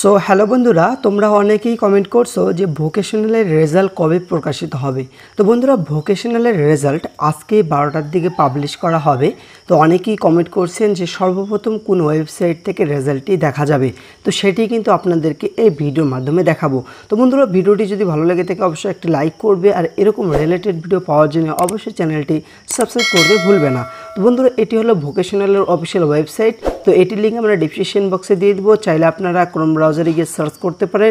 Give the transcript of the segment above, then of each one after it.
so hello বন্ধুরা তোমরা অনেকেই কমেন্ট করছো যে ভোকেশনালের রেজাল্ট কবে প্রকাশিত হবে তো বন্ধুরা ভোকেশনালের রেজাল্ট আজকে বারোটার দিকে পাবলিশ করা হবে তো অনেকেই কমেন্ট করছেন যে সর্বপ্রথম কোন ওয়েবসাইট থেকে রেজাল্টটি দেখা যাবে তো সেটি কিন্তু আপনাদেরকে এই ভিডিওর মাধ্যমে দেখাবো তো বন্ধুরা ভিডিওটি যদি ভালো লাগে থাকে অবশ্যই একটি লাইক করবে আর এরকম রিলেটেড ভিডিও পাওয়ার জন্য অবশ্যই চ্যানেলটি সাবস্ক্রাইব করতে ভুলবে না বন্ধুরা এটি হলো ভোকেশনালের অফিসিয়াল ওয়েবসাইট তো এটি লিঙ্ক আমরা ডিসক্রিপশন বক্সে দিয়ে দেবো চাইলে আপনারা ক্রোম ব্রাউজারে গিয়ে সার্চ করতে পারেন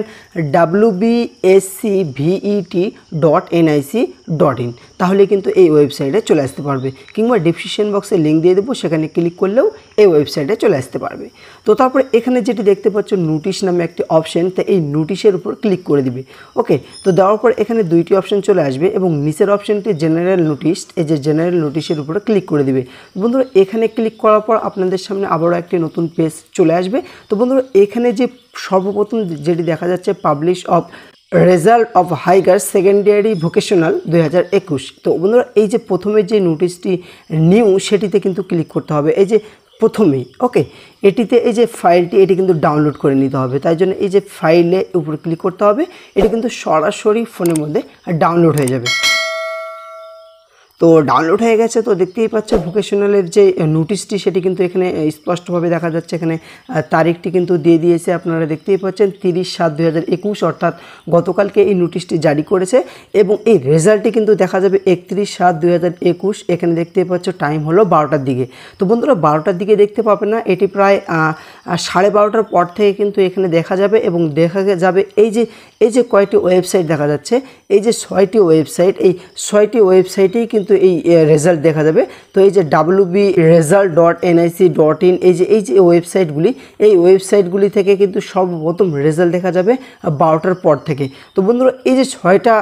W B S C V E T dot N I C dot in তাহলে কিন্তু এই ওয়েবসাইটে চলে আসতে পারবে কিংবা ডিসক্রিপশন বক্সে লিঙ্ক দিয়ে দেবো সেখানে ক্লিক করলেও এই ওয়েবসাইটে চলে আসতে পারবে তো তারপরে এখানে যেটি দেখতে পাচ্ছ নোটিশ নামে একটি অপশন তা এই নোটিশের উপর ক্লিক করে দিবে ওকে তো দেওয়ার পর এখানে দুইটি অপশান চলে আসবে এবং নিচের অপশানটি জেনারেল নোটিশ এই যে জেনারেল নোটিশের উপরে ক্লিক করে দিবে বন্ধুরা এখানে ক্লিক করার পর আপনাদের সামনে আবারও একটি নতুন পেজ চলে আসবে তো বন্ধুরা এখানে যে সর্বপ্রথম যেটি দেখা যাচ্ছে publish of result of higher secondary vocational দুই তো বন্ধুরা এই যে প্রথমে যে নোটিশটি নিউ সেটিতে কিন্তু ক্লিক করতে হবে এই যে প্রথমেই ওকে এটিতে এই যে ফাইলটি এটি কিন্তু ডাউনলোড করে নিতে হবে তাই জন্য এই যে ফাইলে উপরে ক্লিক করতে হবে এটি কিন্তু সরাসরি ফোনের মধ্যে ডাউনলোড হয়ে যাবে তো ডাউনলোড হয়ে গেছে তো দেখতেই পাচ্ছ ভোকেশনালের যে নোটিশটি সেটি কিন্তু এখানে স্পষ্টভাবে দেখা যাচ্ছে এখানে তারিখটি কিন্তু দিয়ে দিয়েছে আপনারা দেখতেই পাচ্ছেন তিরিশ সাত দু অর্থাৎ গতকালকে এই নোটিশটি জারি করেছে এবং এই রেজাল্টটি কিন্তু দেখা যাবে একত্রিশ সাত দু এখানে দেখতেই পাচ্ছ টাইম হলো বারোটার দিকে তো বন্ধুরা বারোটার দিকে দেখতে পাবে না এটি প্রায় সাড়ে বারোটার পর থেকে কিন্তু এখানে দেখা যাবে এবং দেখা যাবে এই যে এই যে কয়েকটি ওয়েবসাইট দেখা যাচ্ছে এই যে ছয়টি ওয়েবসাইট এই ছয়টি ওয়েবসাইটেই কিন্তু এই রেজাল্ট দেখা যাবে তো এই যে W B result dot N I C dot in এই যে এই যে ওয়েবসাইটগুলি এই ওয়েবসাইটগুলি থেকে কিন্তু সর্বপ্রথম রেজাল্ট দেখা যাবে বারোটার পর থেকে তো বন্ধুরা এই যে ছয়টা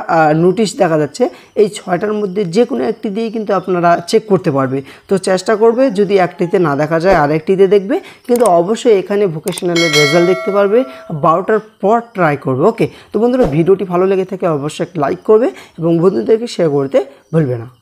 নোটিশ দেখা যাচ্ছে এই ছয়টার মধ্যে যে কোনো একটি দিয়ে কিন্তু আপনারা চেক করতে পারবে তো চেষ্টা করবে যদি একটিতে না দেখা যায় আরেকটিতে দেখবে কিন্তু অবশ্যই এখানে ভোকেশনালের রেজাল্ট দেখতে পারবে বারোটার পর ট্রাই করবে ওকে তো বন্ধুরা ভিডিওটি ভালো লেগে থাকে অবশ্যই লাইক করবে এবং বন্ধুদেরকে শেয়ার করতে ভুলবে না